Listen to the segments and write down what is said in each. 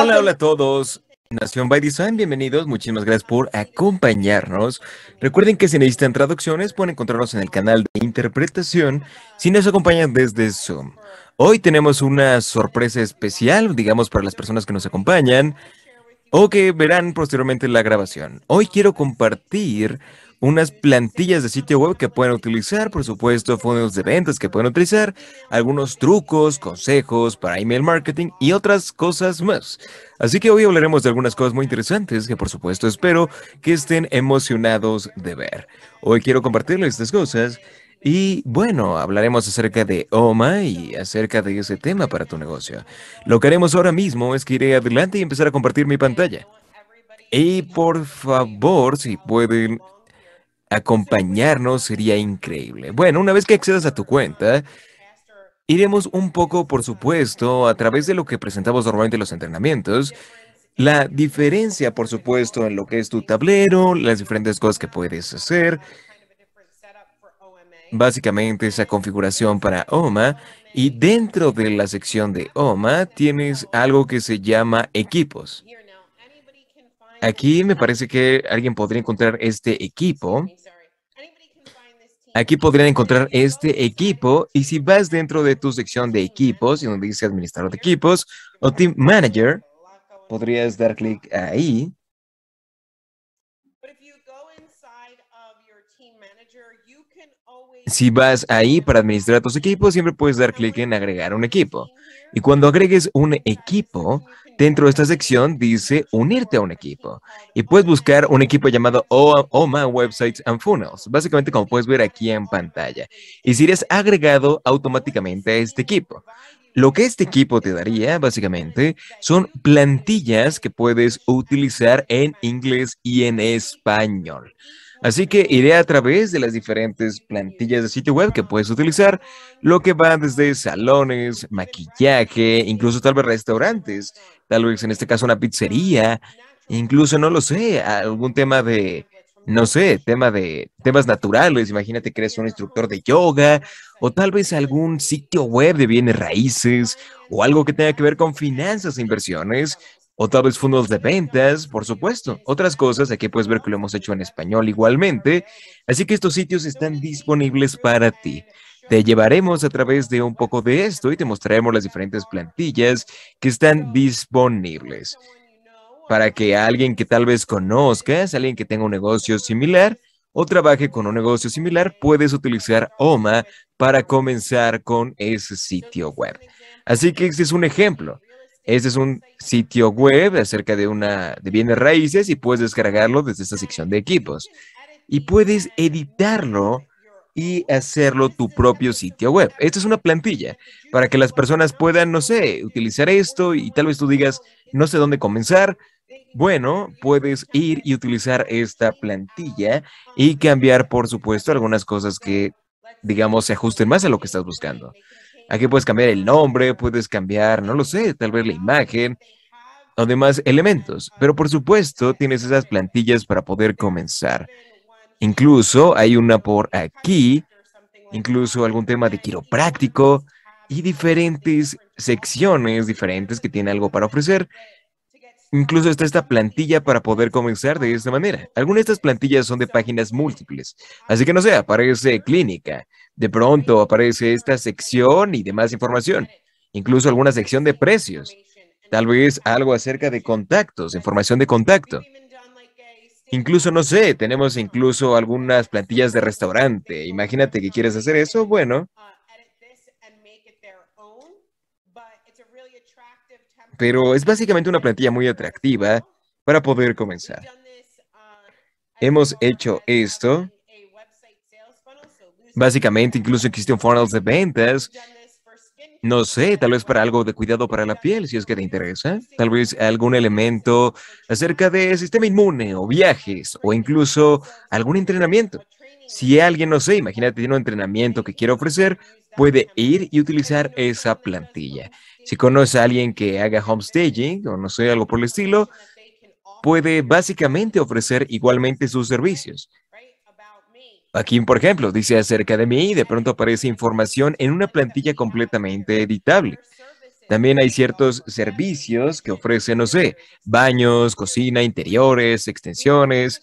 Hola, hola a todos. Nación by Design, bienvenidos, muchísimas gracias por acompañarnos. Recuerden que si necesitan traducciones pueden encontrarnos en el canal de interpretación si nos acompañan desde Zoom. Hoy tenemos una sorpresa especial, digamos, para las personas que nos acompañan o que verán posteriormente la grabación. Hoy quiero compartir unas plantillas de sitio web que pueden utilizar, por supuesto, fondos de ventas que pueden utilizar, algunos trucos, consejos para email marketing y otras cosas más. Así que hoy hablaremos de algunas cosas muy interesantes que por supuesto espero que estén emocionados de ver. Hoy quiero compartirles estas cosas y bueno, hablaremos acerca de OMA y acerca de ese tema para tu negocio. Lo que haremos ahora mismo es que iré adelante y empezar a compartir mi pantalla. Y por favor, si pueden acompañarnos sería increíble. Bueno, una vez que accedas a tu cuenta, iremos un poco, por supuesto, a través de lo que presentamos normalmente en los entrenamientos. La diferencia, por supuesto, en lo que es tu tablero, las diferentes cosas que puedes hacer. Básicamente esa configuración para OMA y dentro de la sección de OMA tienes algo que se llama equipos. Aquí me parece que alguien podría encontrar este equipo. Aquí podrían encontrar este equipo y si vas dentro de tu sección de equipos y donde dice administrar de equipos o team manager, podrías dar clic ahí. Si vas ahí para administrar tus equipos, siempre puedes dar clic en agregar un equipo. Y cuando agregues un equipo, Dentro de esta sección dice unirte a un equipo y puedes buscar un equipo llamado OMA Websites and Funnels, básicamente como puedes ver aquí en pantalla. Y si eres agregado automáticamente a este equipo. Lo que este equipo te daría, básicamente, son plantillas que puedes utilizar en inglés y en español. Así que iré a través de las diferentes plantillas de sitio web que puedes utilizar, lo que va desde salones, maquillaje, incluso tal vez restaurantes, tal vez en este caso una pizzería, incluso no lo sé, algún tema de, no sé, tema de temas naturales, imagínate que eres un instructor de yoga o tal vez algún sitio web de bienes raíces o algo que tenga que ver con finanzas e inversiones, o tal vez fondos de ventas, por supuesto. Otras cosas, aquí puedes ver que lo hemos hecho en español igualmente. Así que estos sitios están disponibles para ti. Te llevaremos a través de un poco de esto y te mostraremos las diferentes plantillas que están disponibles. Para que alguien que tal vez conozcas, alguien que tenga un negocio similar o trabaje con un negocio similar, puedes utilizar OMA para comenzar con ese sitio web. Así que este es un ejemplo. Este es un sitio web acerca de, una, de bienes raíces y puedes descargarlo desde esta sección de equipos. Y puedes editarlo y hacerlo tu propio sitio web. Esta es una plantilla para que las personas puedan, no sé, utilizar esto y tal vez tú digas, no sé dónde comenzar. Bueno, puedes ir y utilizar esta plantilla y cambiar, por supuesto, algunas cosas que, digamos, se ajusten más a lo que estás buscando. Aquí puedes cambiar el nombre, puedes cambiar, no lo sé, tal vez la imagen o demás elementos. Pero por supuesto, tienes esas plantillas para poder comenzar. Incluso hay una por aquí, incluso algún tema de quiropráctico y diferentes secciones diferentes que tiene algo para ofrecer. Incluso está esta plantilla para poder comenzar de esta manera. Algunas de estas plantillas son de páginas múltiples, así que no sé, aparece clínica, de pronto aparece esta sección y demás información, incluso alguna sección de precios, tal vez algo acerca de contactos, información de contacto. Incluso, no sé, tenemos incluso algunas plantillas de restaurante. Imagínate que quieres hacer eso, bueno. Pero es básicamente una plantilla muy atractiva para poder comenzar. Hemos hecho esto Básicamente, incluso existen funnels de ventas. No sé, tal vez para algo de cuidado para la piel, si es que te interesa. Tal vez algún elemento acerca de sistema inmune o viajes o incluso algún entrenamiento. Si alguien, no sé, imagínate, tiene un entrenamiento que quiere ofrecer, puede ir y utilizar esa plantilla. Si conoce a alguien que haga homestaging o no sé, algo por el estilo, puede básicamente ofrecer igualmente sus servicios. Aquí, por ejemplo, dice acerca de mí y de pronto aparece información en una plantilla completamente editable. También hay ciertos servicios que ofrecen, no sé, baños, cocina, interiores, extensiones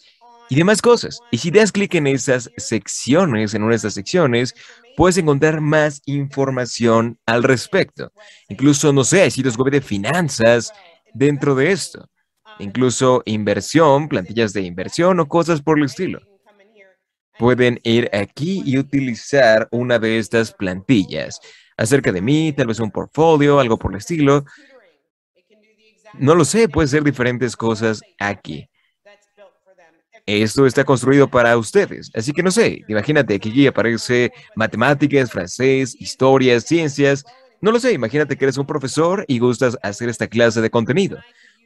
y demás cosas. Y si das clic en esas secciones, en una de esas secciones, puedes encontrar más información al respecto. Incluso, no sé, hay sitios web de finanzas dentro de esto. Incluso inversión, plantillas de inversión o cosas por el estilo pueden ir aquí y utilizar una de estas plantillas. Acerca de mí, tal vez un portfolio, algo por el estilo. No lo sé, puede ser diferentes cosas aquí. Esto está construido para ustedes, así que no sé, imagínate que aquí aparece matemáticas, francés, historias, ciencias. No lo sé, imagínate que eres un profesor y gustas hacer esta clase de contenido.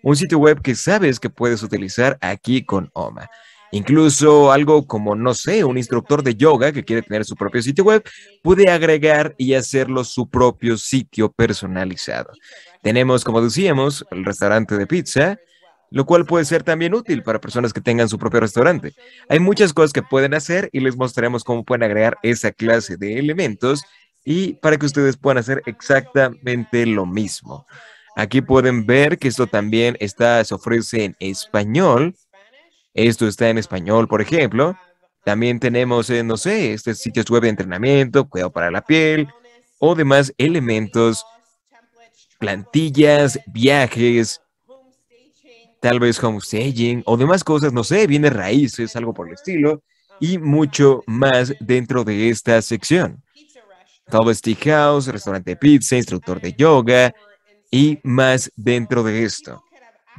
Un sitio web que sabes que puedes utilizar aquí con OMA. Incluso algo como, no sé, un instructor de yoga que quiere tener su propio sitio web, puede agregar y hacerlo su propio sitio personalizado. Tenemos, como decíamos, el restaurante de pizza, lo cual puede ser también útil para personas que tengan su propio restaurante. Hay muchas cosas que pueden hacer y les mostraremos cómo pueden agregar esa clase de elementos y para que ustedes puedan hacer exactamente lo mismo. Aquí pueden ver que esto también está, se ofrece en español esto está en español, por ejemplo. También tenemos, eh, no sé, este sitios web de entrenamiento, cuidado para la piel o demás elementos, plantillas, viajes, tal vez homestaging o demás cosas, no sé, viene raíces, algo por el estilo, y mucho más dentro de esta sección. Todo house, restaurante de pizza, instructor de yoga y más dentro de esto,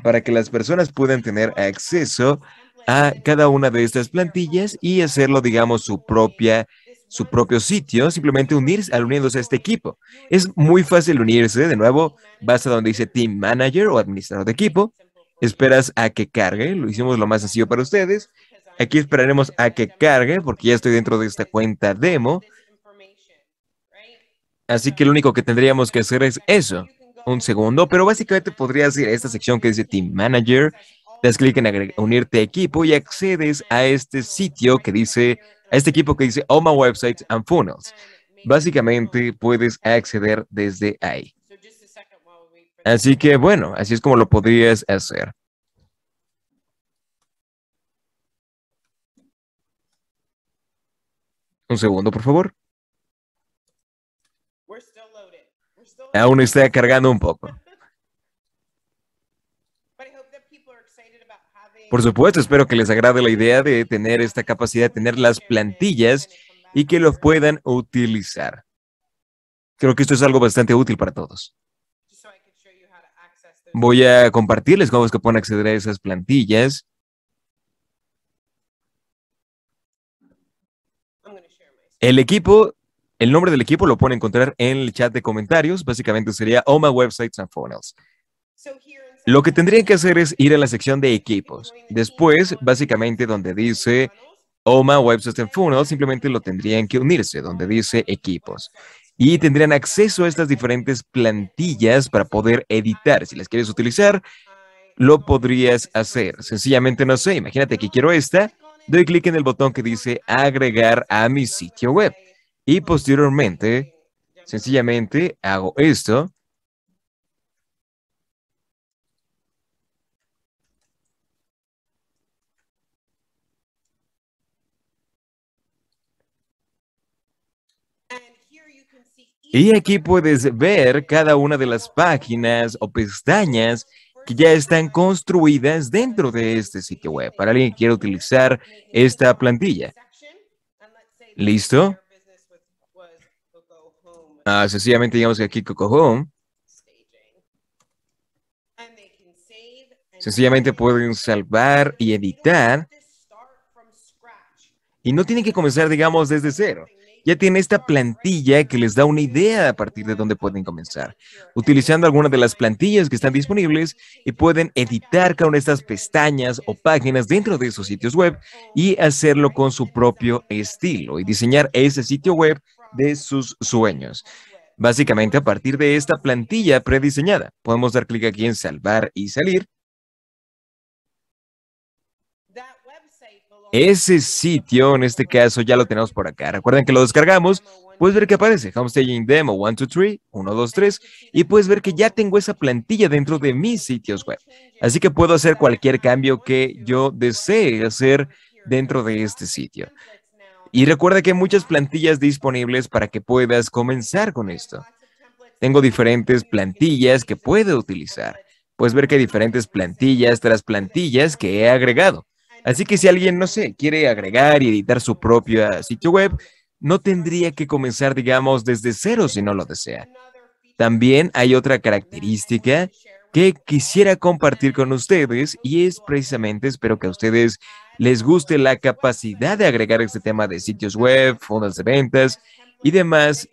para que las personas puedan tener acceso a a cada una de estas plantillas y hacerlo, digamos, su propia su propio sitio, simplemente unirse al unirse a este equipo. Es muy fácil unirse, de nuevo, vas a donde dice Team Manager o administrador de equipo, esperas a que cargue, lo hicimos lo más sencillo para ustedes. Aquí esperaremos a que cargue porque ya estoy dentro de esta cuenta demo. Así que lo único que tendríamos que hacer es eso. Un segundo, pero básicamente podrías ir a esta sección que dice Team Manager das clic en unirte a equipo y accedes a este sitio que dice, a este equipo que dice All My Websites and Funnels. Básicamente puedes acceder desde ahí. Así que bueno, así es como lo podrías hacer. Un segundo, por favor. Aún está cargando un poco. Por supuesto, espero que les agrade la idea de tener esta capacidad de tener las plantillas y que los puedan utilizar. Creo que esto es algo bastante útil para todos. Voy a compartirles cómo es que pueden acceder a esas plantillas. El equipo, el nombre del equipo lo pueden encontrar en el chat de comentarios. Básicamente sería OMA Websites and Funnels. Lo que tendrían que hacer es ir a la sección de equipos. Después, básicamente donde dice OMA Web System Funnel, simplemente lo tendrían que unirse, donde dice equipos. Y tendrían acceso a estas diferentes plantillas para poder editar. Si las quieres utilizar, lo podrías hacer. Sencillamente, no sé, imagínate que quiero esta, doy clic en el botón que dice agregar a mi sitio web. Y posteriormente, sencillamente hago esto Y aquí puedes ver cada una de las páginas o pestañas que ya están construidas dentro de este sitio web para alguien que quiera utilizar esta plantilla. ¿Listo? Ah, sencillamente digamos que aquí Coco Home. Sencillamente pueden salvar y editar. Y no tienen que comenzar, digamos, desde cero ya tiene esta plantilla que les da una idea a partir de dónde pueden comenzar, utilizando alguna de las plantillas que están disponibles y pueden editar cada una de estas pestañas o páginas dentro de esos sitios web y hacerlo con su propio estilo y diseñar ese sitio web de sus sueños. Básicamente a partir de esta plantilla prediseñada, podemos dar clic aquí en salvar y salir ese sitio, en este caso ya lo tenemos por acá. Recuerden que lo descargamos, puedes ver que aparece Homestaging Demo 2, 3. y puedes ver que ya tengo esa plantilla dentro de mis sitios web. Así que puedo hacer cualquier cambio que yo desee hacer dentro de este sitio. Y recuerda que hay muchas plantillas disponibles para que puedas comenzar con esto. Tengo diferentes plantillas que puedo utilizar. Puedes ver que hay diferentes plantillas tras plantillas que he agregado. Así que si alguien, no sé, quiere agregar y editar su propio sitio web, no tendría que comenzar, digamos, desde cero si no lo desea. También hay otra característica que quisiera compartir con ustedes y es precisamente, espero que a ustedes les guste la capacidad de agregar este tema de sitios web, fondos de ventas y demás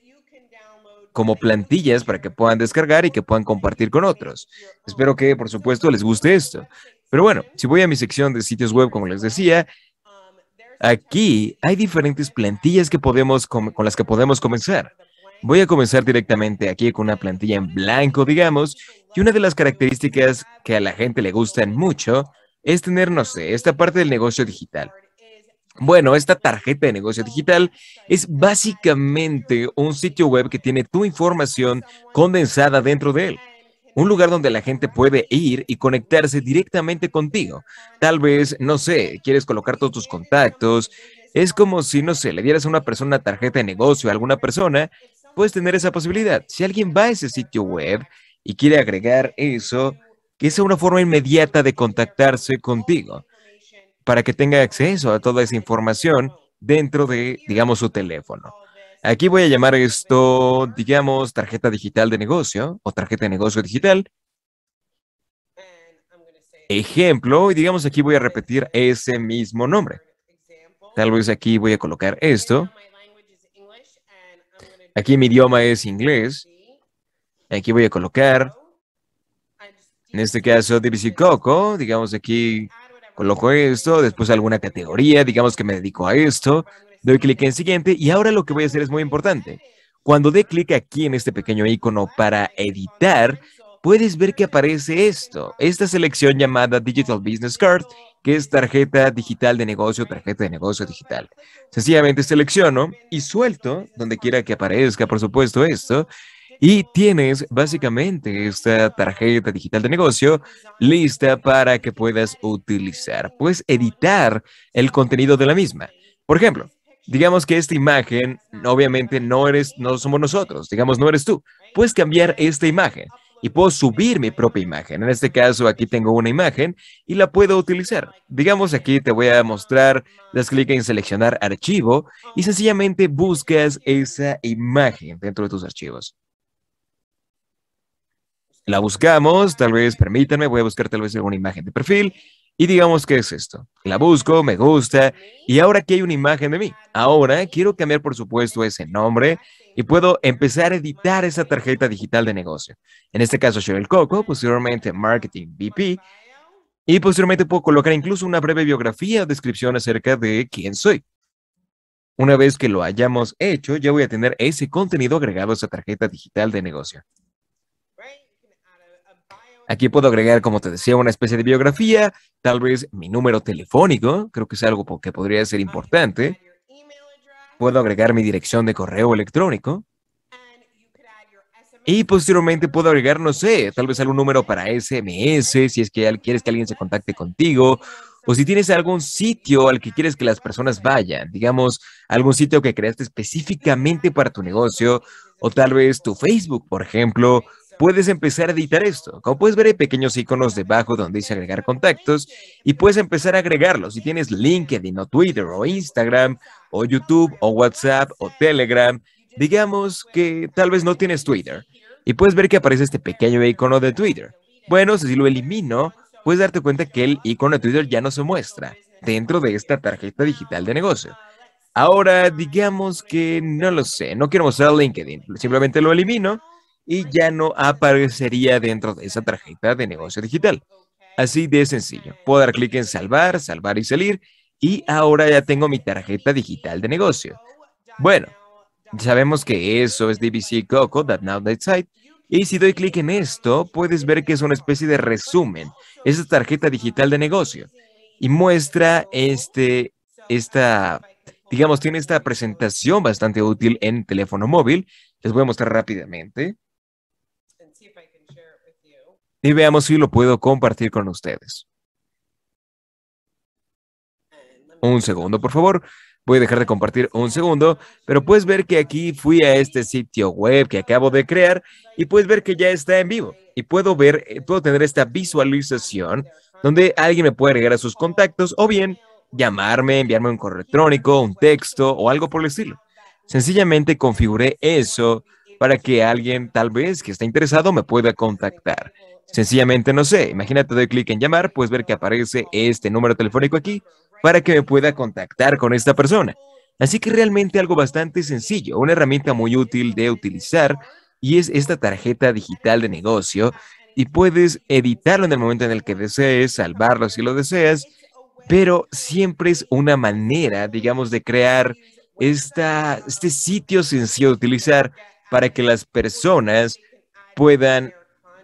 como plantillas para que puedan descargar y que puedan compartir con otros. Espero que, por supuesto, les guste esto. Pero bueno, si voy a mi sección de sitios web, como les decía, aquí hay diferentes plantillas que podemos con las que podemos comenzar. Voy a comenzar directamente aquí con una plantilla en blanco, digamos, y una de las características que a la gente le gustan mucho es tener, no sé, esta parte del negocio digital. Bueno, esta tarjeta de negocio digital es básicamente un sitio web que tiene tu información condensada dentro de él un lugar donde la gente puede ir y conectarse directamente contigo. Tal vez, no sé, quieres colocar todos tus contactos. Es como si, no sé, le dieras a una persona tarjeta de negocio a alguna persona, puedes tener esa posibilidad. Si alguien va a ese sitio web y quiere agregar eso, que sea una forma inmediata de contactarse contigo para que tenga acceso a toda esa información dentro de, digamos, su teléfono. Aquí voy a llamar esto, digamos, tarjeta digital de negocio o tarjeta de negocio digital. Ejemplo, y digamos aquí voy a repetir ese mismo nombre. Tal vez aquí voy a colocar esto. Aquí mi idioma es inglés. Aquí voy a colocar, en este caso, DBC Coco. Digamos aquí coloco esto, después alguna categoría, digamos que me dedico a esto, doy clic en siguiente y ahora lo que voy a hacer es muy importante. Cuando dé clic aquí en este pequeño icono para editar, puedes ver que aparece esto, esta selección llamada Digital Business Card, que es tarjeta digital de negocio, tarjeta de negocio digital. Sencillamente selecciono y suelto, donde quiera que aparezca, por supuesto, esto, y tienes básicamente esta tarjeta digital de negocio lista para que puedas utilizar. Puedes editar el contenido de la misma. Por ejemplo, digamos que esta imagen, obviamente no eres, no somos nosotros, digamos no eres tú. Puedes cambiar esta imagen y puedo subir mi propia imagen. En este caso, aquí tengo una imagen y la puedo utilizar. Digamos aquí te voy a mostrar, das clic en seleccionar archivo y sencillamente buscas esa imagen dentro de tus archivos. La buscamos, tal vez, permítanme, voy a buscar tal vez alguna imagen de perfil. Y digamos que es esto. La busco, me gusta, y ahora aquí hay una imagen de mí. Ahora quiero cambiar, por supuesto, ese nombre y puedo empezar a editar esa tarjeta digital de negocio. En este caso, Cheryl Coco, posteriormente Marketing VP, y posteriormente puedo colocar incluso una breve biografía o descripción acerca de quién soy. Una vez que lo hayamos hecho, ya voy a tener ese contenido agregado a esa tarjeta digital de negocio. Aquí puedo agregar, como te decía, una especie de biografía, tal vez mi número telefónico, creo que es algo que podría ser importante. Puedo agregar mi dirección de correo electrónico. Y posteriormente puedo agregar, no sé, tal vez algún número para SMS, si es que quieres que alguien se contacte contigo, o si tienes algún sitio al que quieres que las personas vayan, digamos, algún sitio que creaste específicamente para tu negocio, o tal vez tu Facebook, por ejemplo, puedes empezar a editar esto. Como puedes ver, hay pequeños iconos debajo donde dice agregar contactos y puedes empezar a agregarlos. Si tienes LinkedIn o Twitter o Instagram o YouTube o WhatsApp o Telegram, digamos que tal vez no tienes Twitter y puedes ver que aparece este pequeño icono de Twitter. Bueno, si lo elimino, puedes darte cuenta que el icono de Twitter ya no se muestra dentro de esta tarjeta digital de negocio. Ahora, digamos que no lo sé, no quiero mostrar LinkedIn, simplemente lo elimino y ya no aparecería dentro de esa tarjeta de negocio digital. Así de sencillo. Puedo dar clic en salvar, salvar y salir y ahora ya tengo mi tarjeta digital de negocio. Bueno, sabemos que eso es DBC Coco, That Now That Site. Y si doy clic en esto, puedes ver que es una especie de resumen. Esa tarjeta digital de negocio. Y muestra este, esta, digamos, tiene esta presentación bastante útil en teléfono móvil. Les voy a mostrar rápidamente y veamos si lo puedo compartir con ustedes. Un segundo, por favor. Voy a dejar de compartir un segundo, pero puedes ver que aquí fui a este sitio web que acabo de crear y puedes ver que ya está en vivo y puedo ver, eh, puedo tener esta visualización donde alguien me puede agregar a sus contactos o bien llamarme, enviarme un correo electrónico, un texto o algo por el estilo. Sencillamente configuré eso para que alguien tal vez que está interesado me pueda contactar. Sencillamente no sé. Imagínate, doy clic en llamar, puedes ver que aparece este número telefónico aquí para que me pueda contactar con esta persona. Así que realmente algo bastante sencillo, una herramienta muy útil de utilizar y es esta tarjeta digital de negocio y puedes editarlo en el momento en el que desees, salvarlo si lo deseas, pero siempre es una manera, digamos, de crear esta, este sitio sencillo de utilizar para que las personas puedan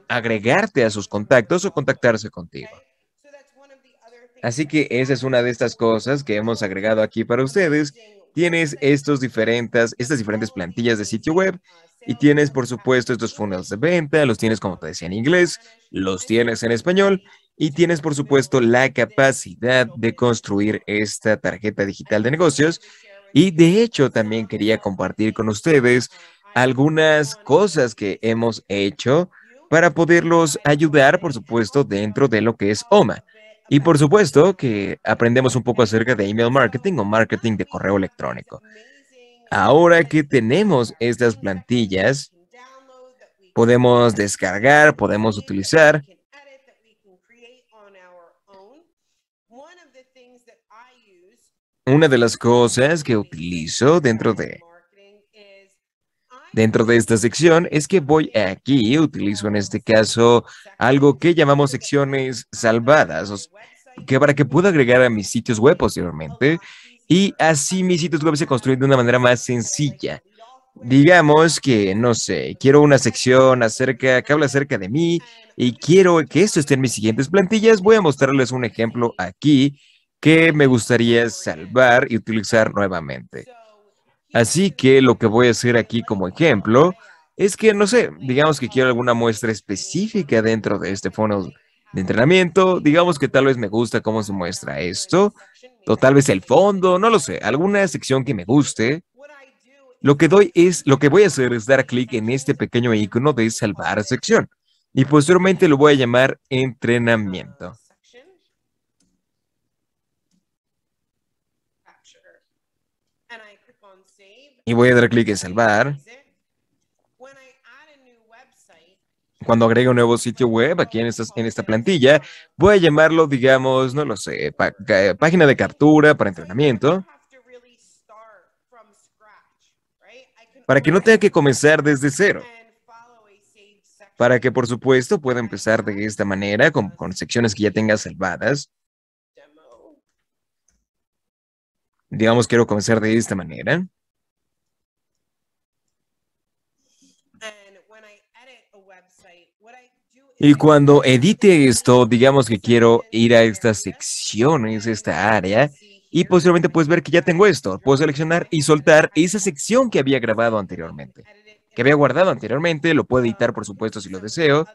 agregarte a sus contactos o contactarse contigo. Así que esa es una de estas cosas que hemos agregado aquí para ustedes. Tienes estos diferentes, estas diferentes plantillas de sitio web y tienes, por supuesto, estos funnels de venta, los tienes, como te decía, en inglés, los tienes en español y tienes, por supuesto, la capacidad de construir esta tarjeta digital de negocios. Y de hecho, también quería compartir con ustedes algunas cosas que hemos hecho para poderlos ayudar, por supuesto, dentro de lo que es OMA. Y por supuesto que aprendemos un poco acerca de email marketing o marketing de correo electrónico. Ahora que tenemos estas plantillas, podemos descargar, podemos utilizar. Una de las cosas que utilizo dentro de dentro de esta sección es que voy aquí, utilizo en este caso algo que llamamos secciones salvadas, que para que pueda agregar a mis sitios web posteriormente y así mis sitios web se construyen de una manera más sencilla. Digamos que, no sé, quiero una sección acerca, que habla acerca de mí y quiero que esto esté en mis siguientes plantillas. Voy a mostrarles un ejemplo aquí que me gustaría salvar y utilizar nuevamente. Así que lo que voy a hacer aquí como ejemplo es que, no sé, digamos que quiero alguna muestra específica dentro de este fondo de entrenamiento, digamos que tal vez me gusta cómo se muestra esto, o tal vez el fondo, no lo sé, alguna sección que me guste. Lo que doy es, lo que voy a hacer es dar clic en este pequeño icono de salvar sección y posteriormente lo voy a llamar entrenamiento. y voy a dar clic en salvar. Cuando agregue un nuevo sitio web aquí en esta, plantilla, voy a llamarlo, digamos, no lo sé, página de captura para entrenamiento. Para que no tenga que comenzar desde cero. Para que, por supuesto, pueda empezar de esta manera, con secciones que ya tenga salvadas. Digamos, quiero comenzar de esta manera. Y cuando edite esto, digamos que quiero ir a estas secciones, esta área, y posteriormente puedes ver que ya tengo esto. Puedo seleccionar y soltar esa sección que había grabado anteriormente, que había guardado anteriormente, lo puedo editar, por supuesto, si lo deseo.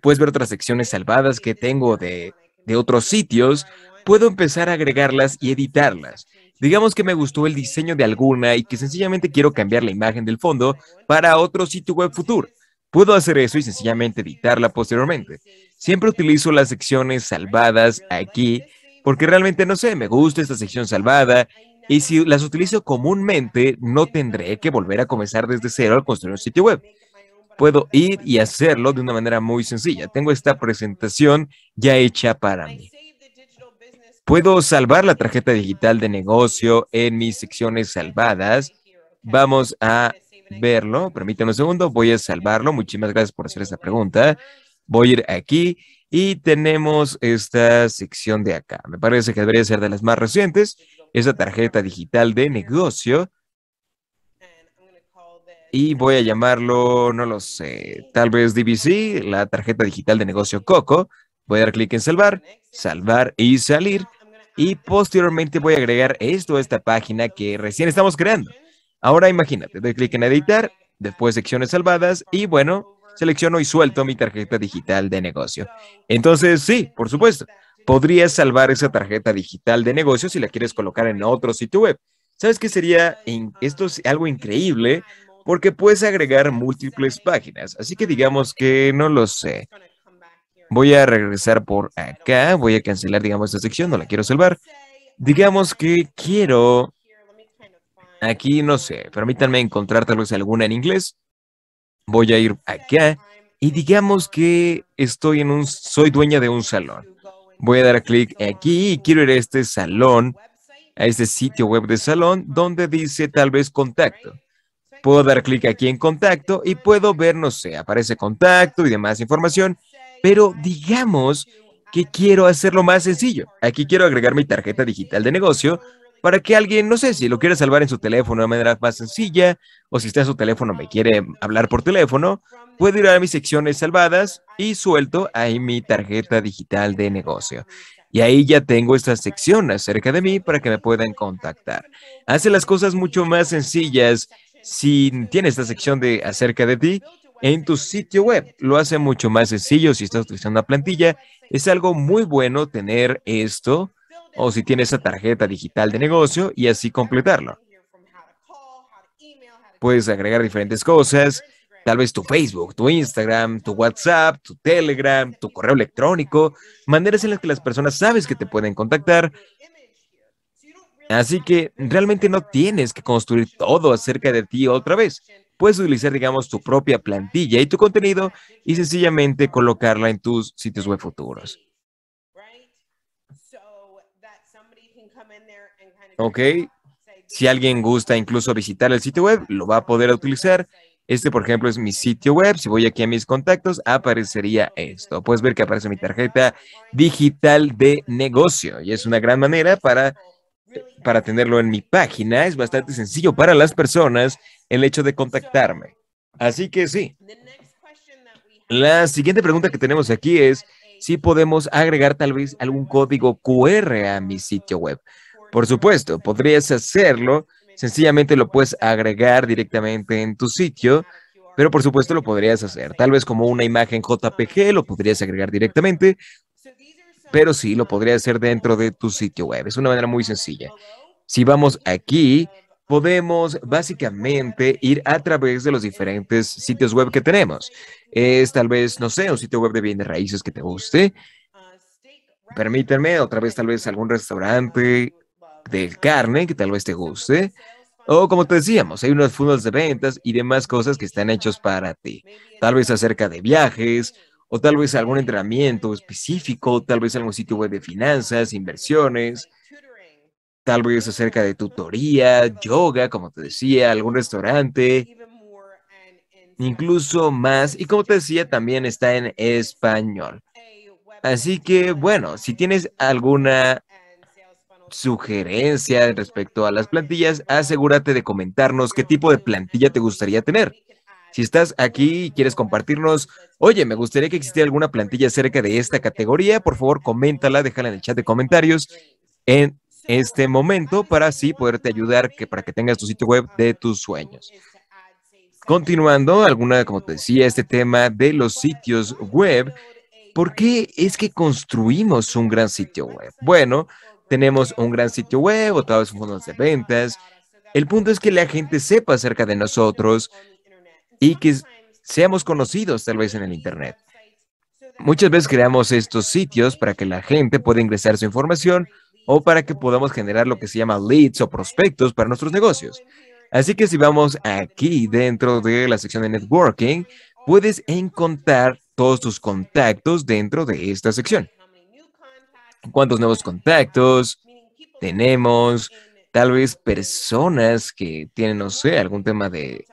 Puedes ver otras secciones salvadas que tengo de otros sitios. Puedo empezar a agregarlas y editarlas. Digamos que me gustó el diseño de alguna y que sencillamente quiero cambiar la imagen del fondo para otro sitio web futuro. Puedo hacer eso y sencillamente editarla posteriormente. Siempre utilizo las secciones salvadas aquí porque realmente no sé, me gusta esta sección salvada y si las utilizo comúnmente no tendré que volver a comenzar desde cero al construir un sitio web. Puedo ir y hacerlo de una manera muy sencilla. Tengo esta presentación ya hecha para mí. Puedo salvar la tarjeta digital de negocio en mis secciones salvadas. Vamos a verlo. Permítame un segundo, voy a salvarlo. Muchísimas gracias por hacer esta pregunta. Voy a ir aquí y tenemos esta sección de acá. Me parece que debería ser de las más recientes. Esa tarjeta digital de negocio. Y voy a llamarlo, no lo sé, tal vez DBC, la tarjeta digital de negocio Coco. Voy a dar clic en salvar, salvar y salir. Y posteriormente voy a agregar esto a esta página que recién estamos creando. Ahora imagínate, doy clic en editar, después secciones salvadas y bueno, selecciono y suelto mi tarjeta digital de negocio. Entonces, sí, por supuesto, podrías salvar esa tarjeta digital de negocio si la quieres colocar en otro sitio web. ¿Sabes qué sería? Esto es algo increíble porque puedes agregar múltiples páginas. Así que digamos que no lo sé. Voy a regresar por acá, voy a cancelar, digamos, esta sección, no la quiero salvar. Digamos que quiero Aquí no sé, permítanme encontrar tal vez alguna en inglés. Voy a ir acá y digamos que estoy en un, soy dueña de un salón. Voy a dar clic aquí y quiero ir a este salón, a este sitio web de salón donde dice tal vez contacto. Puedo dar clic aquí en contacto y puedo ver, no sé, aparece contacto y demás información, pero digamos que quiero hacerlo más sencillo. Aquí quiero agregar mi tarjeta digital de negocio para que alguien, no sé, si lo quiere salvar en su teléfono de manera más sencilla, o si está en su teléfono, me quiere hablar por teléfono, puede ir a mis secciones salvadas y suelto ahí mi tarjeta digital de negocio. Y ahí ya tengo esta sección acerca de mí para que me puedan contactar. Hace las cosas mucho más sencillas si tiene esta sección de acerca de ti en tu sitio web. Lo hace mucho más sencillo si estás utilizando una plantilla. Es algo muy bueno tener esto o si tienes esa tarjeta digital de negocio y así completarlo. Puedes agregar diferentes cosas, tal vez tu Facebook, tu Instagram, tu WhatsApp, tu Telegram, tu correo electrónico, maneras en las que las personas sabes que te pueden contactar. Así que realmente no tienes que construir todo acerca de ti otra vez. Puedes utilizar, digamos, tu propia plantilla y tu contenido y sencillamente colocarla en tus sitios web futuros. ¿ok? Si alguien gusta incluso visitar el sitio web, lo va a poder utilizar. Este, por ejemplo, es mi sitio web. Si voy aquí a mis contactos, aparecería esto. Puedes ver que aparece mi tarjeta digital de negocio y es una gran manera para, para tenerlo en mi página. Es bastante sencillo para las personas el hecho de contactarme. Así que sí. La siguiente pregunta que tenemos aquí es si podemos agregar tal vez algún código QR a mi sitio web. Por supuesto, podrías hacerlo, sencillamente lo puedes agregar directamente en tu sitio, pero por supuesto lo podrías hacer. Tal vez como una imagen JPG lo podrías agregar directamente, pero sí lo podrías hacer dentro de tu sitio web. Es una manera muy sencilla. Si vamos aquí, podemos básicamente ir a través de los diferentes sitios web que tenemos. Es tal vez, no sé, un sitio web de bienes raíces que te guste. Permítanme, otra vez tal vez algún restaurante, de carne que tal vez te guste. O como te decíamos, hay unos fondos de ventas y demás cosas que están hechos para ti. Tal vez acerca de viajes, o tal vez algún entrenamiento específico, tal vez algún sitio web de finanzas, inversiones, tal vez acerca de tutoría, yoga, como te decía, algún restaurante, incluso más. Y como te decía, también está en español. Así que, bueno, si tienes alguna sugerencia respecto a las plantillas, asegúrate de comentarnos qué tipo de plantilla te gustaría tener. Si estás aquí y quieres compartirnos, oye, me gustaría que existiera alguna plantilla cerca de esta categoría, por favor, coméntala, déjala en el chat de comentarios en este momento para así poderte ayudar que, para que tengas tu sitio web de tus sueños. Continuando, alguna, como te decía, este tema de los sitios web, ¿por qué es que construimos un gran sitio web? Bueno, tenemos un gran sitio web, o vez un fondos de ventas. El punto es que la gente sepa acerca de nosotros y que seamos conocidos tal vez en el Internet. Muchas veces creamos estos sitios para que la gente pueda ingresar su información o para que podamos generar lo que se llama leads o prospectos para nuestros negocios. Así que si vamos aquí dentro de la sección de networking, puedes encontrar todos tus contactos dentro de esta sección cuántos nuevos contactos tenemos, tal vez personas que tienen, no sé, algún tema de...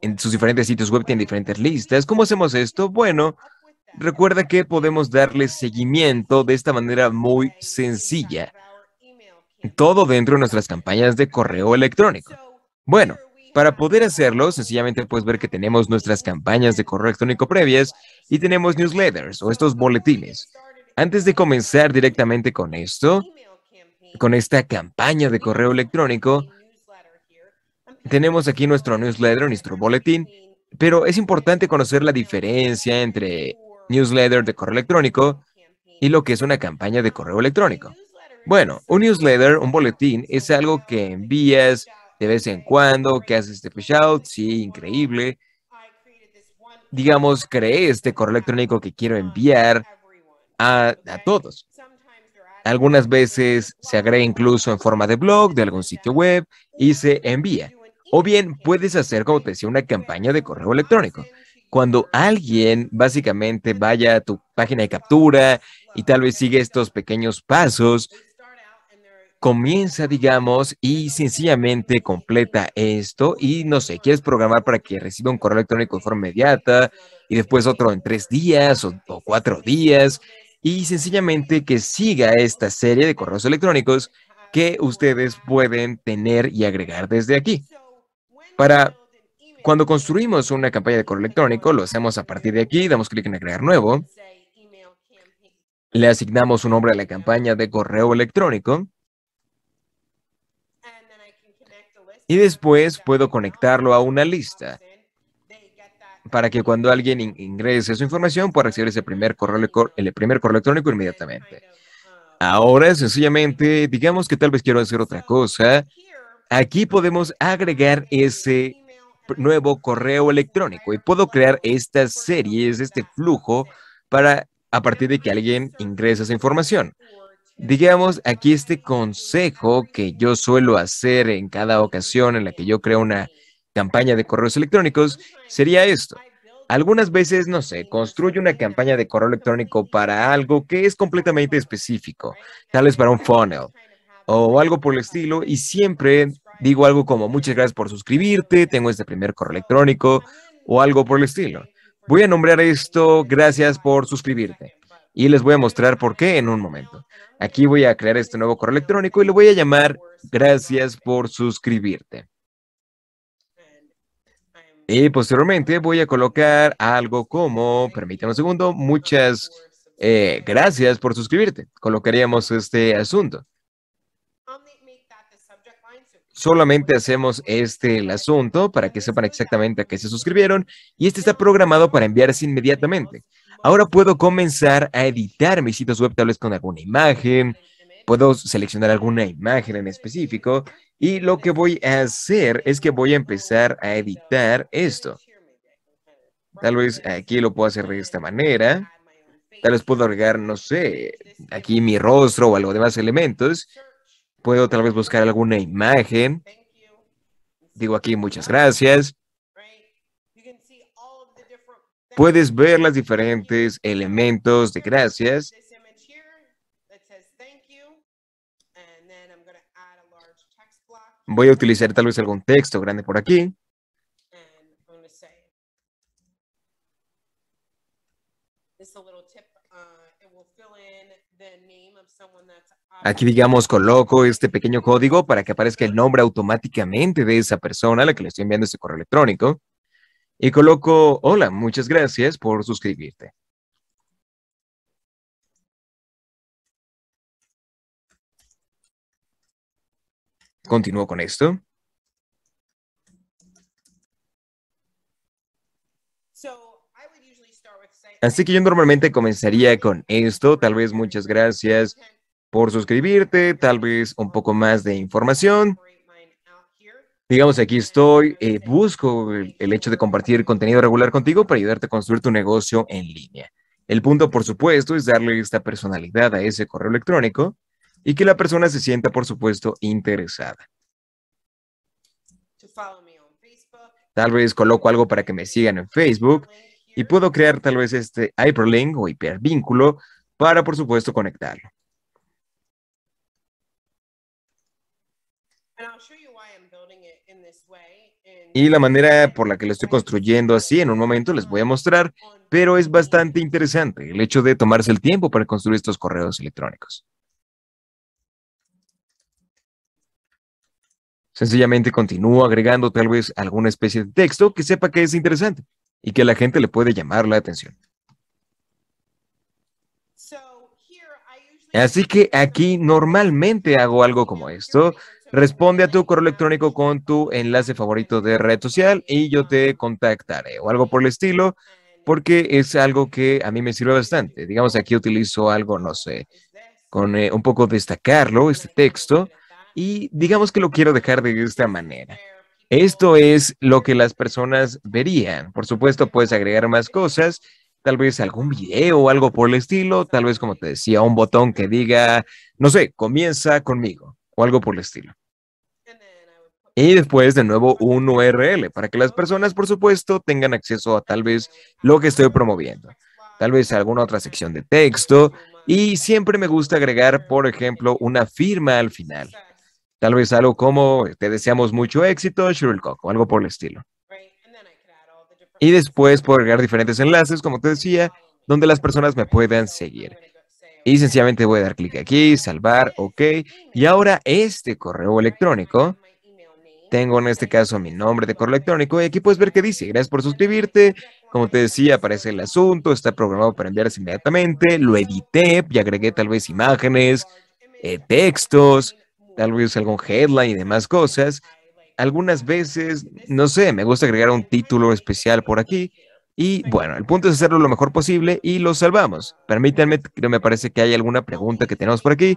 En sus diferentes sitios web tienen diferentes listas. ¿Cómo hacemos esto? Bueno, recuerda que podemos darle seguimiento de esta manera muy sencilla. Todo dentro de nuestras campañas de correo electrónico. Bueno, para poder hacerlo, sencillamente puedes ver que tenemos nuestras campañas de correo electrónico previas y tenemos newsletters o estos boletines. Antes de comenzar directamente con esto, con esta campaña de correo electrónico, tenemos aquí nuestro newsletter, nuestro boletín, pero es importante conocer la diferencia entre newsletter de correo electrónico y lo que es una campaña de correo electrónico. Bueno, un newsletter, un boletín, es algo que envías de vez en cuando, que haces de push out, sí, increíble. Digamos, creé este correo electrónico que quiero enviar a, todos. Algunas veces se agrega incluso en forma de blog de algún sitio web y se envía. O bien puedes hacer, como te decía, una campaña de correo electrónico. Cuando alguien básicamente vaya a tu página de captura y tal vez sigue estos pequeños pasos, comienza, digamos, y sencillamente completa esto y no sé, quieres programar para que reciba un correo electrónico de forma inmediata y después otro en tres días o, o cuatro días y sencillamente que siga esta serie de correos electrónicos que ustedes pueden tener y agregar desde aquí. Para cuando construimos una campaña de correo electrónico, lo hacemos a partir de aquí, damos clic en agregar nuevo, le asignamos un nombre a la campaña de correo electrónico y después puedo conectarlo a una lista para que cuando alguien ingrese su información pueda recibir ese primer correo, primer correo electrónico inmediatamente. Ahora, sencillamente, digamos que tal vez quiero hacer otra cosa. Aquí podemos agregar ese nuevo correo electrónico y puedo crear estas series, este flujo, para a partir de que alguien ingrese esa información. Digamos, aquí este consejo que yo suelo hacer en cada ocasión en la que yo creo una campaña de correos electrónicos sería esto. Algunas veces, no sé, construye una campaña de correo electrónico para algo que es completamente específico, tal vez para un funnel o algo por el estilo, y siempre digo algo como muchas gracias por suscribirte, tengo este primer correo electrónico o algo por el estilo. Voy a nombrar esto gracias por suscribirte y les voy a mostrar por qué en un momento. Aquí voy a crear este nuevo correo electrónico y lo voy a llamar gracias por suscribirte. Y posteriormente voy a colocar algo como, permítame un segundo, muchas eh, gracias por suscribirte. Colocaríamos este asunto. Solamente hacemos este el asunto para que sepan exactamente a qué se suscribieron y este está programado para enviarse inmediatamente. Ahora puedo comenzar a editar mis sitios web tal con alguna imagen, puedo seleccionar alguna imagen en específico y lo que voy a hacer es que voy a empezar a editar esto. Tal vez aquí lo puedo hacer de esta manera. Tal vez puedo agregar, no sé, aquí mi rostro o algo de más elementos. Puedo tal vez buscar alguna imagen. Digo aquí muchas gracias. Puedes ver los diferentes elementos de gracias Voy a utilizar tal vez algún texto grande por aquí. Aquí, digamos, coloco este pequeño código para que aparezca el nombre automáticamente de esa persona a la que le estoy enviando ese correo electrónico. Y coloco, hola, muchas gracias por suscribirte. Continúo con esto. Así que yo normalmente comenzaría con esto. Tal vez muchas gracias por suscribirte, tal vez un poco más de información. Digamos, aquí estoy, eh, busco el hecho de compartir contenido regular contigo para ayudarte a construir tu negocio en línea. El punto, por supuesto, es darle esta personalidad a ese correo electrónico y que la persona se sienta, por supuesto, interesada. Tal vez coloco algo para que me sigan en Facebook y puedo crear tal vez este hyperlink o hipervínculo para, por supuesto, conectarlo. Y la manera por la que lo estoy construyendo así en un momento les voy a mostrar, pero es bastante interesante el hecho de tomarse el tiempo para construir estos correos electrónicos. Sencillamente continúo agregando tal vez alguna especie de texto que sepa que es interesante y que a la gente le puede llamar la atención. Así que aquí normalmente hago algo como esto. Responde a tu correo electrónico con tu enlace favorito de red social y yo te contactaré o algo por el estilo, porque es algo que a mí me sirve bastante. Digamos, aquí utilizo algo, no sé, con eh, un poco destacarlo, este texto, y digamos que lo quiero dejar de esta manera. Esto es lo que las personas verían. Por supuesto, puedes agregar más cosas, tal vez algún video o algo por el estilo, tal vez como te decía, un botón que diga, no sé, comienza conmigo o algo por el estilo. Y después, de nuevo, un URL para que las personas, por supuesto, tengan acceso a tal vez lo que estoy promoviendo, tal vez alguna otra sección de texto. Y siempre me gusta agregar, por ejemplo, una firma al final. Tal vez algo como, te deseamos mucho éxito, Shirley o algo por el estilo. Y después puedo agregar diferentes enlaces, como te decía, donde las personas me puedan seguir. Y sencillamente voy a dar clic aquí, salvar, ok. Y ahora este correo electrónico, tengo en este caso mi nombre de correo electrónico y aquí puedes ver qué dice. Gracias por suscribirte. Como te decía, aparece el asunto, está programado para enviarse inmediatamente. Lo edité y agregué tal vez imágenes, eh, textos, tal vez algún headline y demás cosas. Algunas veces, no sé, me gusta agregar un título especial por aquí. Y bueno, el punto es hacerlo lo mejor posible y lo salvamos. Permítanme, me parece que hay alguna pregunta que tenemos por aquí.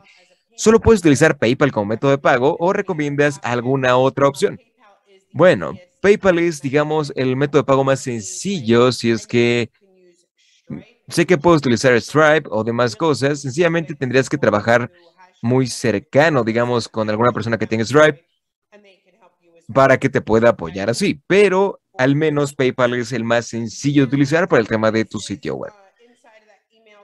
¿Solo puedes utilizar PayPal como método de pago o recomiendas alguna otra opción? Bueno, PayPal es, digamos, el método de pago más sencillo si es que sé que puedo utilizar Stripe o demás cosas. Sencillamente tendrías que trabajar muy cercano, digamos, con alguna persona que tenga Stripe para que te pueda apoyar así. Pero al menos PayPal es el más sencillo de utilizar para el tema de tu sitio web.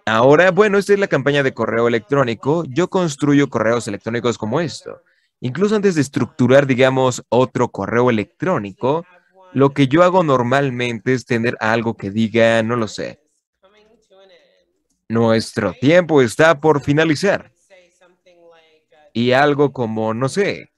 Ahora, bueno, esta es la campaña de correo electrónico. Yo construyo correos electrónicos como esto. Incluso antes de estructurar, digamos, otro correo electrónico, lo que yo hago normalmente es tener algo que diga, no lo sé, nuestro tiempo está por finalizar y algo como, no sé,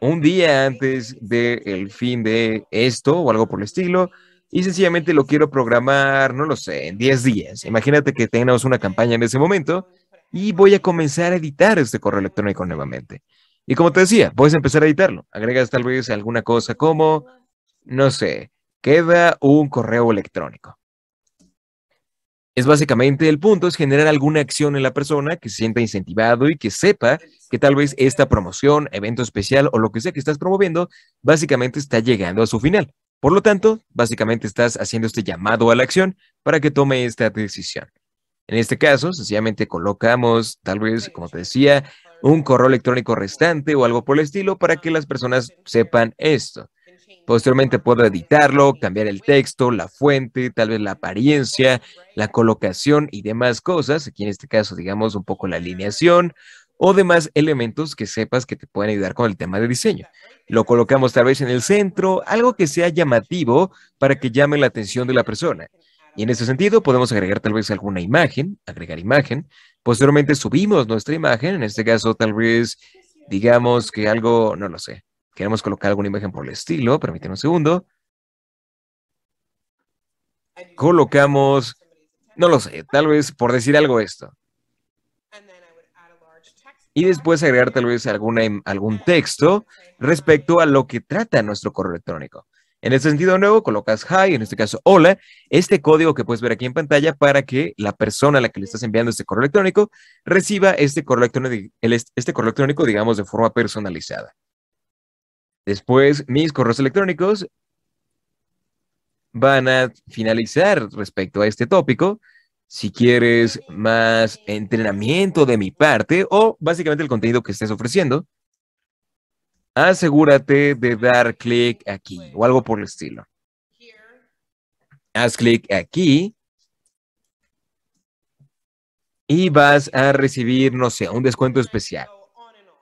un día antes del el fin de esto o algo por el estilo, y sencillamente lo quiero programar, no lo sé, en 10 días. Imagínate que tengamos una campaña en ese momento y voy a comenzar a editar este correo electrónico nuevamente. Y como te decía, puedes empezar a editarlo. Agregas tal vez alguna cosa como, no sé, queda un correo electrónico. Es básicamente el punto, es generar alguna acción en la persona que se sienta incentivado y que sepa que tal vez esta promoción, evento especial o lo que sea que estás promoviendo, básicamente está llegando a su final. Por lo tanto, básicamente estás haciendo este llamado a la acción para que tome esta decisión. En este caso, sencillamente colocamos, tal vez, como te decía, un correo electrónico restante o algo por el estilo para que las personas sepan esto. Posteriormente puedo editarlo, cambiar el texto, la fuente, tal vez la apariencia, la colocación y demás cosas. Aquí en este caso, digamos, un poco la alineación o demás elementos que sepas que te pueden ayudar con el tema de diseño. Lo colocamos tal vez en el centro, algo que sea llamativo para que llame la atención de la persona. Y en ese sentido podemos agregar tal vez alguna imagen, agregar imagen. Posteriormente subimos nuestra imagen, en este caso tal vez digamos que algo, no lo sé, Queremos colocar alguna imagen por el estilo. Permíteme un segundo. Colocamos, no lo sé, tal vez por decir algo esto. Y después agregar tal vez alguna, algún texto respecto a lo que trata nuestro correo electrónico. En este sentido nuevo, colocas hi, en este caso hola, este código que puedes ver aquí en pantalla para que la persona a la que le estás enviando este correo electrónico reciba este correo este correo electrónico digamos, de forma personalizada. Después, mis correos electrónicos van a finalizar respecto a este tópico. Si quieres más entrenamiento de mi parte o básicamente el contenido que estés ofreciendo, asegúrate de dar clic aquí o algo por el estilo. Haz clic aquí y vas a recibir, no sé, un descuento especial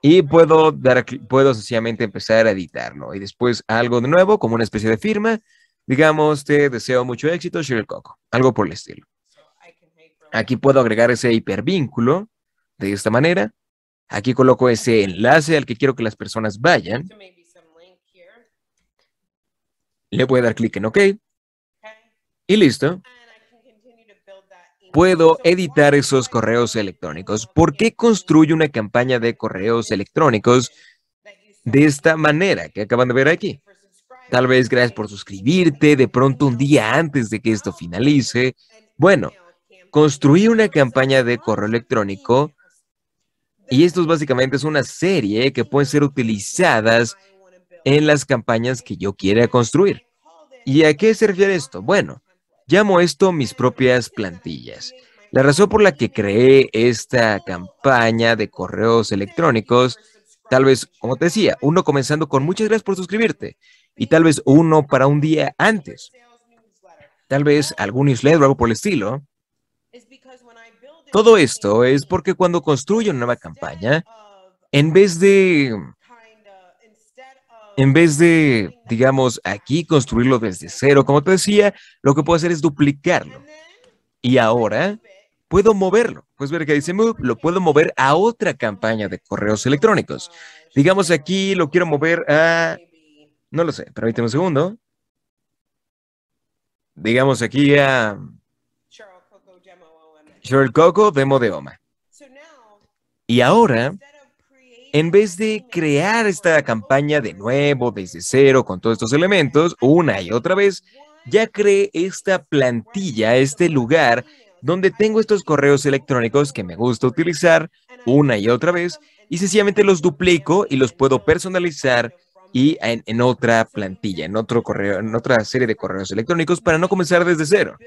y puedo dar, puedo sencillamente empezar a editarlo y después algo de nuevo, como una especie de firma, digamos, te deseo mucho éxito, Shirley Coco, algo por el estilo. Aquí puedo agregar ese hipervínculo de esta manera. Aquí coloco ese enlace al que quiero que las personas vayan. Le voy a dar clic en OK. Y listo puedo editar esos correos electrónicos? ¿Por qué construyo una campaña de correos electrónicos de esta manera que acaban de ver aquí? Tal vez gracias por suscribirte de pronto un día antes de que esto finalice. Bueno, construí una campaña de correo electrónico y esto básicamente es una serie que pueden ser utilizadas en las campañas que yo quiera construir. ¿Y a qué se refiere esto? Bueno, Llamo esto mis propias plantillas. La razón por la que creé esta campaña de correos electrónicos, tal vez, como te decía, uno comenzando con muchas gracias por suscribirte y tal vez uno para un día antes. Tal vez algún newsletter o algo por el estilo. Todo esto es porque cuando construyo una nueva campaña, en vez de en vez de, digamos, aquí construirlo desde cero, como te decía, lo que puedo hacer es duplicarlo. Y ahora puedo moverlo. Puedes ver que dice Move, lo puedo mover a otra campaña de correos electrónicos. Digamos aquí lo quiero mover a, no lo sé, permíteme un segundo. Digamos aquí a Cheryl Coco, demo de OMA. Y ahora, en vez de crear esta campaña de nuevo, desde cero, con todos estos elementos, una y otra vez, ya creé esta plantilla, este lugar donde tengo estos correos electrónicos que me gusta utilizar una y otra vez y sencillamente los duplico y los puedo personalizar y en, en otra plantilla, en otro correo, en otra serie de correos electrónicos para no comenzar desde cero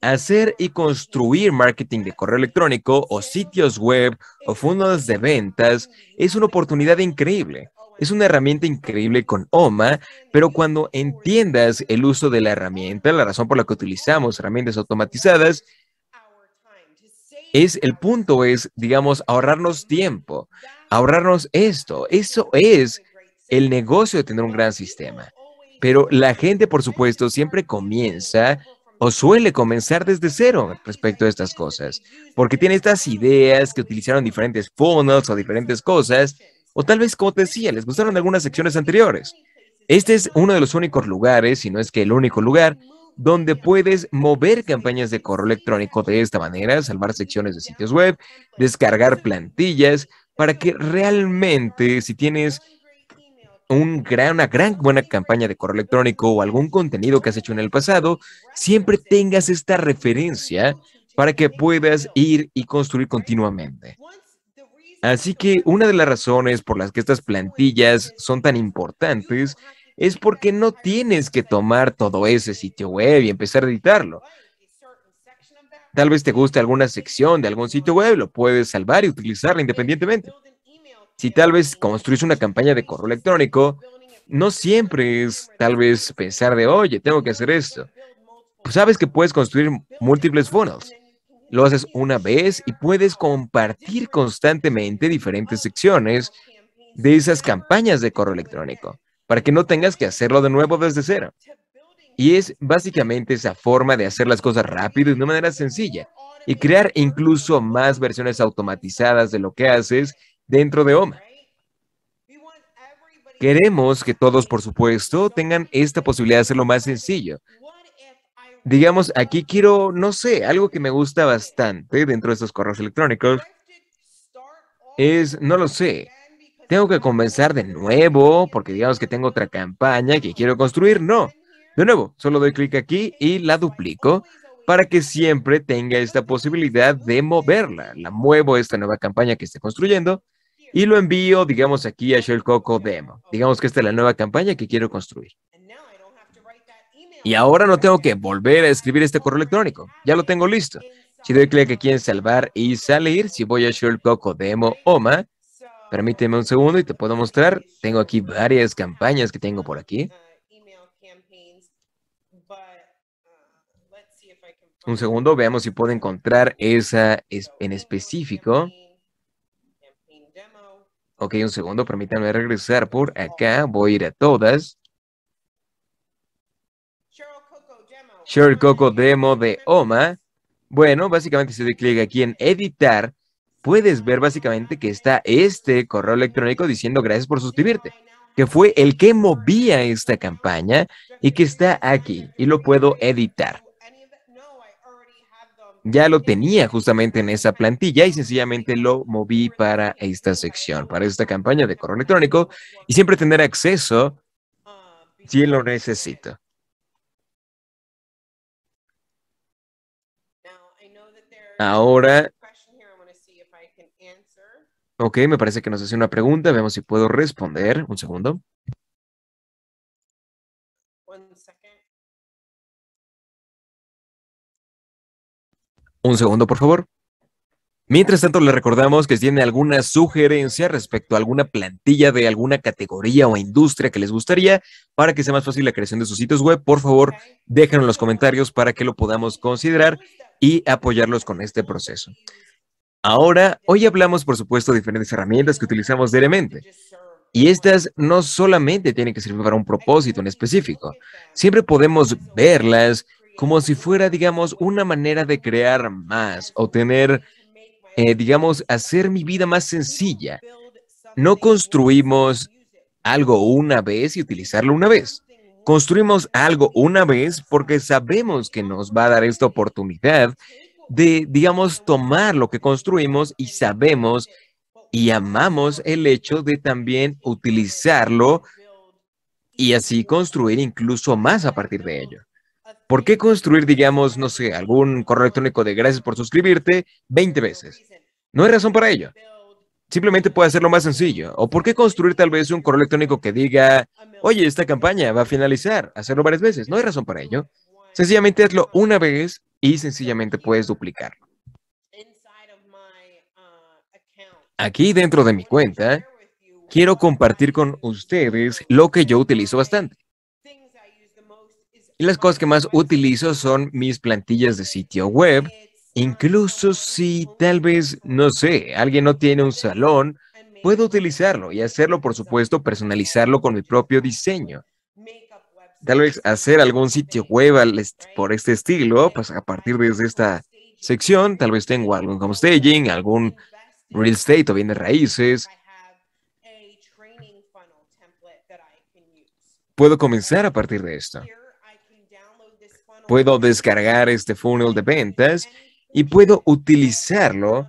hacer y construir marketing de correo electrónico o sitios web o fondos de ventas es una oportunidad increíble. Es una herramienta increíble con OMA, pero cuando entiendas el uso de la herramienta, la razón por la que utilizamos herramientas automatizadas, es el punto es, digamos, ahorrarnos tiempo, ahorrarnos esto. Eso es el negocio de tener un gran sistema. Pero la gente, por supuesto, siempre comienza o suele comenzar desde cero respecto a estas cosas, porque tiene estas ideas que utilizaron diferentes funnels o diferentes cosas, o tal vez, como te decía, les gustaron algunas secciones anteriores. Este es uno de los únicos lugares, si no es que el único lugar, donde puedes mover campañas de correo electrónico de esta manera, salvar secciones de sitios web, descargar plantillas, para que realmente si tienes un gran, una gran buena campaña de correo electrónico o algún contenido que has hecho en el pasado, siempre tengas esta referencia para que puedas ir y construir continuamente. Así que una de las razones por las que estas plantillas son tan importantes es porque no tienes que tomar todo ese sitio web y empezar a editarlo. Tal vez te guste alguna sección de algún sitio web, lo puedes salvar y utilizarla independientemente si tal vez construís una campaña de correo electrónico, no siempre es tal vez pensar de, oye, tengo que hacer esto. Pues sabes que puedes construir múltiples funnels. Lo haces una vez y puedes compartir constantemente diferentes secciones de esas campañas de correo electrónico para que no tengas que hacerlo de nuevo desde cero. Y es básicamente esa forma de hacer las cosas rápido y de una manera sencilla y crear incluso más versiones automatizadas de lo que haces dentro de OMA. Queremos que todos, por supuesto, tengan esta posibilidad de hacerlo más sencillo. Digamos, aquí quiero, no sé, algo que me gusta bastante dentro de estos correos electrónicos es, no lo sé, tengo que comenzar de nuevo porque digamos que tengo otra campaña que quiero construir. No, de nuevo, solo doy clic aquí y la duplico para que siempre tenga esta posibilidad de moverla. La muevo esta nueva campaña que esté construyendo y lo envío, digamos, aquí a Shell Coco Demo. Digamos que esta es la nueva campaña que quiero construir. Y ahora no tengo que volver a escribir este correo electrónico. Ya lo tengo listo. Si doy clic aquí en salvar y salir, si voy a Shell Coco Demo OMA, permíteme un segundo y te puedo mostrar. Tengo aquí varias campañas que tengo por aquí. Un segundo, veamos si puedo encontrar esa en específico. Ok, un segundo, permítanme regresar por acá. Voy a ir a todas. Share Coco Demo de OMA. Bueno, básicamente si doy clic aquí en editar, puedes ver básicamente que está este correo electrónico diciendo gracias por suscribirte, que fue el que movía esta campaña y que está aquí y lo puedo editar ya lo tenía justamente en esa plantilla y sencillamente lo moví para esta sección, para esta campaña de correo electrónico y siempre tener acceso si lo necesito. Ahora, ok, me parece que nos hace una pregunta, veamos si puedo responder. Un segundo. Un segundo, por favor. Mientras tanto, les recordamos que si tienen alguna sugerencia respecto a alguna plantilla de alguna categoría o industria que les gustaría para que sea más fácil la creación de sus sitios web, por favor, déjenlo en los comentarios para que lo podamos considerar y apoyarlos con este proceso. Ahora, hoy hablamos, por supuesto, de diferentes herramientas que utilizamos diariamente. Y estas no solamente tienen que servir para un propósito en específico. Siempre podemos verlas como si fuera, digamos, una manera de crear más o tener, eh, digamos, hacer mi vida más sencilla. No construimos algo una vez y utilizarlo una vez. Construimos algo una vez porque sabemos que nos va a dar esta oportunidad de, digamos, tomar lo que construimos y sabemos y amamos el hecho de también utilizarlo y así construir incluso más a partir de ello. ¿Por qué construir, digamos, no sé, algún correo electrónico de gracias por suscribirte 20 veces? No hay razón para ello. Simplemente puede hacerlo más sencillo. ¿O por qué construir tal vez un correo electrónico que diga, oye, esta campaña va a finalizar? Hacerlo varias veces. No hay razón para ello. Sencillamente hazlo una vez y sencillamente puedes duplicarlo. Aquí dentro de mi cuenta, quiero compartir con ustedes lo que yo utilizo bastante. Y las cosas que más utilizo son mis plantillas de sitio web, incluso si tal vez, no sé, alguien no tiene un salón, puedo utilizarlo y hacerlo, por supuesto, personalizarlo con mi propio diseño. Tal vez hacer algún sitio web por este estilo, pues a partir de esta sección, tal vez tengo algún staging, algún real estate o bien de raíces, puedo comenzar a partir de esto puedo descargar este funnel de ventas y puedo utilizarlo,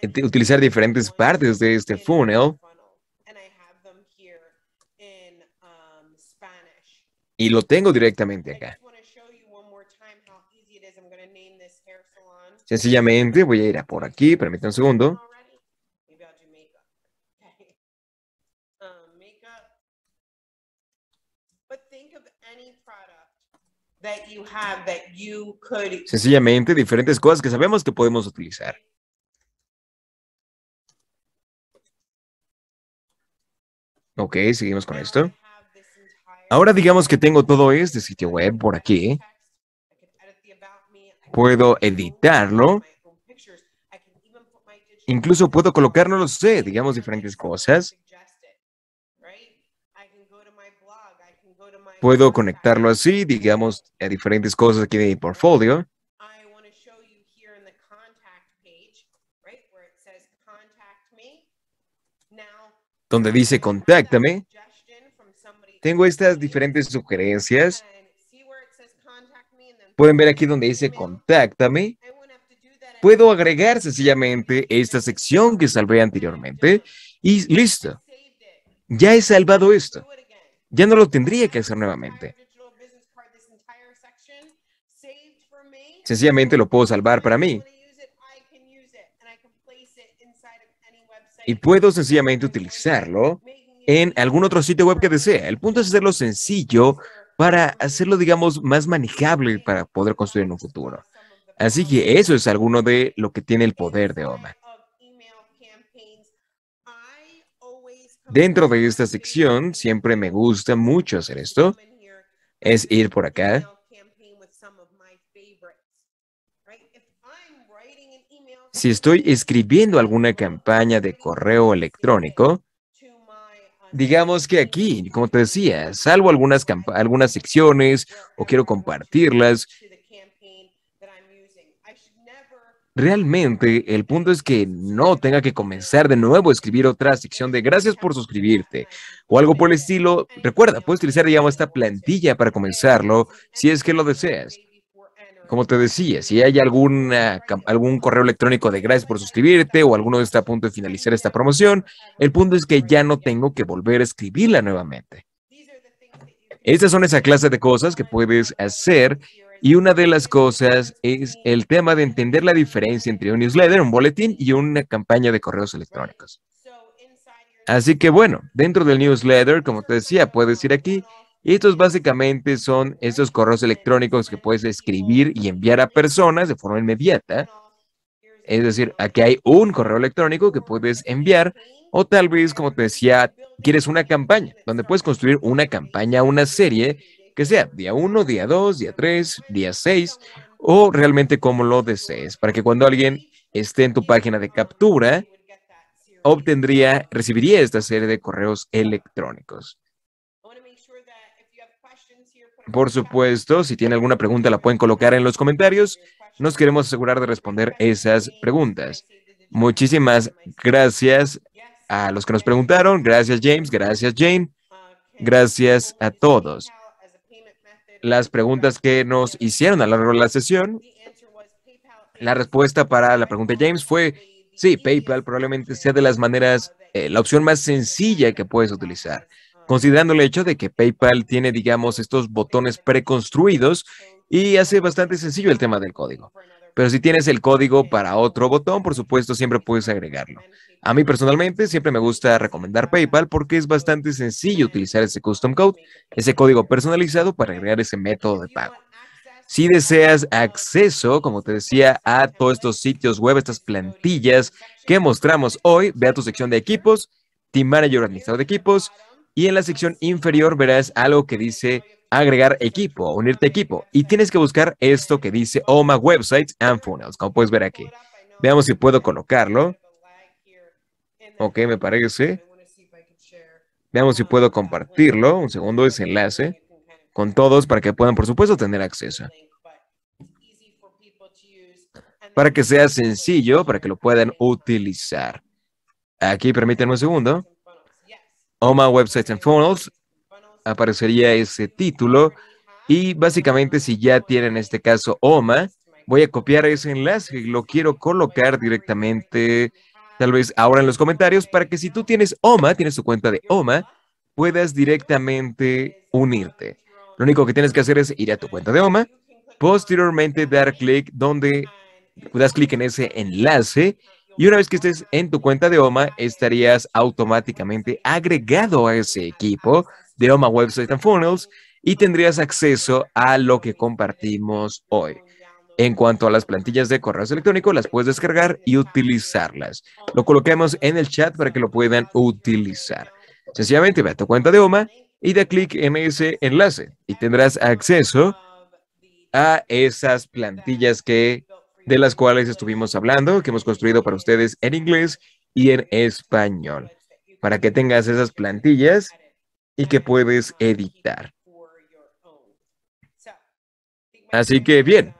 eh, utilizar diferentes partes de este funnel. Y lo tengo directamente acá. Sencillamente voy a ir a por aquí, permítanme un segundo. Sencillamente diferentes cosas que sabemos que podemos utilizar. Ok, seguimos con esto. Ahora digamos que tengo todo este sitio web por aquí. Puedo editarlo. Incluso puedo colocar, no sé, digamos diferentes cosas. Puedo conectarlo así, digamos, a diferentes cosas aquí de mi portfolio. Donde dice contáctame. Tengo estas diferentes sugerencias. Pueden ver aquí donde dice contáctame. Puedo agregar sencillamente esta sección que salvé anteriormente y listo. Ya he salvado esto ya no lo tendría que hacer nuevamente. Sencillamente lo puedo salvar para mí. Y puedo sencillamente utilizarlo en algún otro sitio web que desea. El punto es hacerlo sencillo para hacerlo, digamos, más manejable para poder construir en un futuro. Así que eso es alguno de lo que tiene el poder de OMAC. Dentro de esta sección, siempre me gusta mucho hacer esto, es ir por acá. Si estoy escribiendo alguna campaña de correo electrónico, digamos que aquí, como te decía, salvo algunas, algunas secciones o quiero compartirlas, Realmente el punto es que no tenga que comenzar de nuevo a escribir otra sección de gracias por suscribirte o algo por el estilo. Recuerda, puedes utilizar digamos esta plantilla para comenzarlo si es que lo deseas. Como te decía, si hay alguna, algún correo electrónico de gracias por suscribirte o alguno está a punto de finalizar esta promoción, el punto es que ya no tengo que volver a escribirla nuevamente. Estas son esa clase de cosas que puedes hacer y una de las cosas es el tema de entender la diferencia entre un newsletter, un boletín y una campaña de correos electrónicos. Así que bueno, dentro del newsletter, como te decía, puedes ir aquí. estos básicamente son estos correos electrónicos que puedes escribir y enviar a personas de forma inmediata. Es decir, aquí hay un correo electrónico que puedes enviar o tal vez, como te decía, quieres una campaña, donde puedes construir una campaña, una serie que sea día 1, día 2, día 3, día 6 o realmente como lo desees, para que cuando alguien esté en tu página de captura, obtendría, recibiría esta serie de correos electrónicos. Por supuesto, si tiene alguna pregunta la pueden colocar en los comentarios. Nos queremos asegurar de responder esas preguntas. Muchísimas gracias a los que nos preguntaron. Gracias James, gracias Jane, gracias a todos las preguntas que nos hicieron a lo largo de la sesión. La respuesta para la pregunta de James fue, sí, PayPal probablemente sea de las maneras, eh, la opción más sencilla que puedes utilizar, considerando el hecho de que PayPal tiene, digamos, estos botones preconstruidos y hace bastante sencillo el tema del código. Pero si tienes el código para otro botón, por supuesto, siempre puedes agregarlo. A mí personalmente siempre me gusta recomendar PayPal porque es bastante sencillo utilizar ese custom code, ese código personalizado para agregar ese método de pago. Si deseas acceso, como te decía, a todos estos sitios web, estas plantillas que mostramos hoy, ve a tu sección de equipos, Team Manager, administrador de equipos, y en la sección inferior verás algo que dice agregar equipo, unirte equipo. Y tienes que buscar esto que dice OMA Websites and Funnels, como puedes ver aquí. Veamos si puedo colocarlo. Ok, me parece. Veamos si puedo compartirlo. Un segundo, ese enlace con todos para que puedan, por supuesto, tener acceso. Para que sea sencillo, para que lo puedan utilizar. Aquí, permítanme un segundo. OMA Websites and Funnels aparecería ese título. Y básicamente si ya tiene en este caso OMA, voy a copiar ese enlace y lo quiero colocar directamente, tal vez ahora en los comentarios, para que si tú tienes OMA, tienes tu cuenta de OMA, puedas directamente unirte. Lo único que tienes que hacer es ir a tu cuenta de OMA, posteriormente dar clic donde das clic en ese enlace y una vez que estés en tu cuenta de OMA estarías automáticamente agregado a ese equipo de Oma Website and Funnels y tendrías acceso a lo que compartimos hoy. En cuanto a las plantillas de correo electrónico, las puedes descargar y utilizarlas. Lo coloquemos en el chat para que lo puedan utilizar. Sencillamente ve a tu cuenta de OMA y da clic en ese enlace y tendrás acceso a esas plantillas que, de las cuales estuvimos hablando, que hemos construido para ustedes en inglés y en español. Para que tengas esas plantillas y que puedes editar. Así que bien,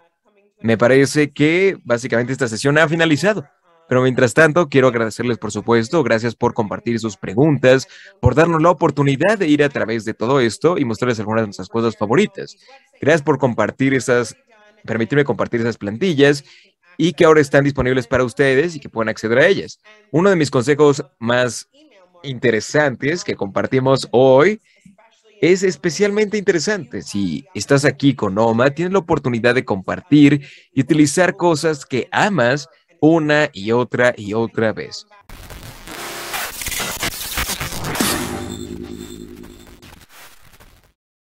me parece que básicamente esta sesión ha finalizado. Pero mientras tanto, quiero agradecerles, por supuesto, gracias por compartir sus preguntas, por darnos la oportunidad de ir a través de todo esto y mostrarles algunas de nuestras cosas favoritas. Gracias por compartir esas, permitirme compartir esas plantillas y que ahora están disponibles para ustedes y que puedan acceder a ellas. Uno de mis consejos más interesantes que compartimos hoy es especialmente interesante. Si estás aquí con Oma, tienes la oportunidad de compartir y utilizar cosas que amas una y otra y otra vez.